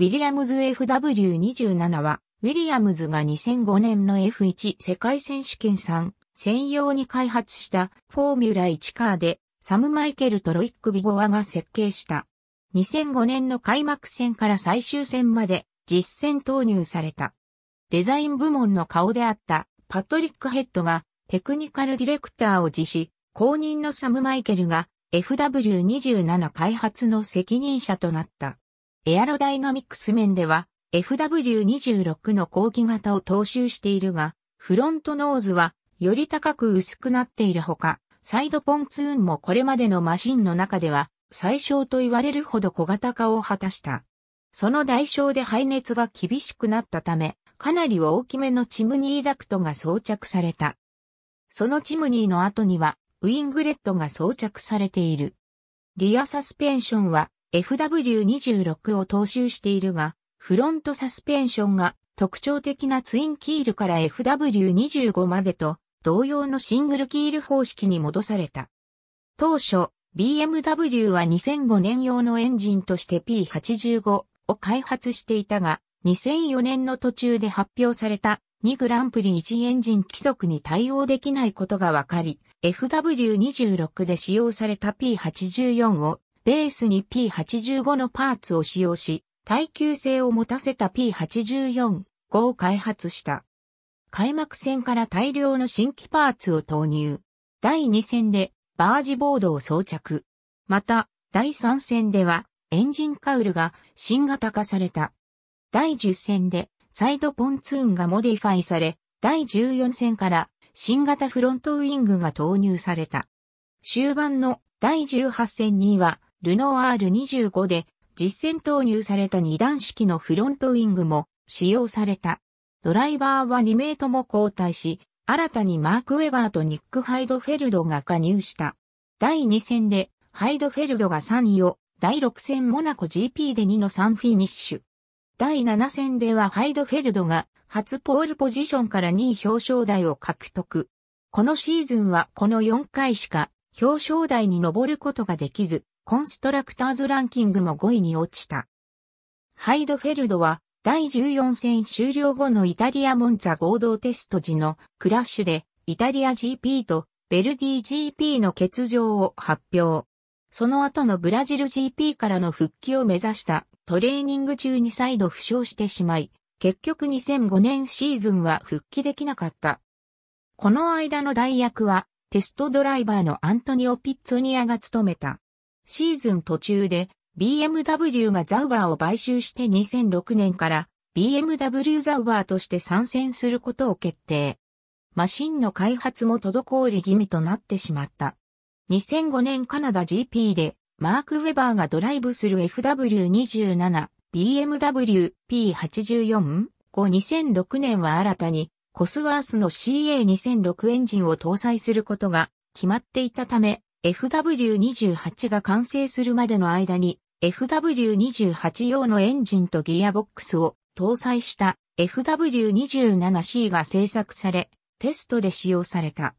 ウィリアムズ FW27 は、ウィリアムズが2005年の F1 世界選手権3専用に開発したフォーミュラ1カーで、サム・マイケルとロイック・ビゴアが設計した。2005年の開幕戦から最終戦まで実戦投入された。デザイン部門の顔であったパトリック・ヘッドがテクニカルディレクターを辞し、公認のサム・マイケルが FW27 開発の責任者となった。エアロダイナミックス面では FW26 の後期型を踏襲しているが、フロントノーズはより高く薄くなっているほか、サイドポンツーンもこれまでのマシンの中では最小と言われるほど小型化を果たした。その代償で排熱が厳しくなったため、かなり大きめのチムニーダクトが装着された。そのチムニーの後にはウィングレットが装着されている。リアサスペンションは FW26 を踏襲しているが、フロントサスペンションが特徴的なツインキールから FW25 までと同様のシングルキール方式に戻された。当初、BMW は2005年用のエンジンとして P85 を開発していたが、2004年の途中で発表された2グランプリ1エンジン規則に対応できないことが分かり、FW26 で使用された P84 をベースに P85 のパーツを使用し、耐久性を持たせた P84 5を開発した。開幕戦から大量の新規パーツを投入。第2戦でバージボードを装着。また、第3戦ではエンジンカウルが新型化された。第10戦でサイドポンツーンがモディファイされ、第14戦から新型フロントウィングが投入された。終盤の第18戦にはルノー R25 で実戦投入された二段式のフロントウィングも使用された。ドライバーは2名とも交代し、新たにマーク・ウェバーとニック・ハイドフェルドが加入した。第2戦でハイドフェルドが3位を、第6戦モナコ GP で2の3フィニッシュ。第7戦ではハイドフェルドが初ポールポジションから2位表彰台を獲得。このシーズンはこの4回しか表彰台に上ることができず、コンストラクターズランキングも5位に落ちた。ハイドフェルドは第14戦終了後のイタリアモンツァ合同テスト時のクラッシュでイタリア GP とベルディ GP の欠場を発表。その後のブラジル GP からの復帰を目指したトレーニング中に再度負傷してしまい、結局2005年シーズンは復帰できなかった。この間の代役はテストドライバーのアントニオ・ピッツォニアが務めた。シーズン途中で BMW がザウバーを買収して2006年から BMW ザウバーとして参戦することを決定。マシンの開発も滞り気味となってしまった。2005年カナダ GP でマーク・ウェバーがドライブする FW27、BMW P84 後2006年は新たにコスワースの CA2006 エンジンを搭載することが決まっていたため FW28 が完成するまでの間に FW28 用のエンジンとギアボックスを搭載した FW27C が製作され、テストで使用された。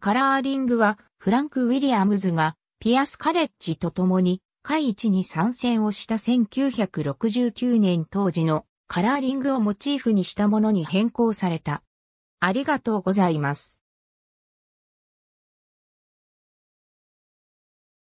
カラーリングはフランク・ウィリアムズがピアス・カレッジと共に会一に参戦をした1969年当時のカラーリングをモチーフにしたものに変更された。ありがとうございます。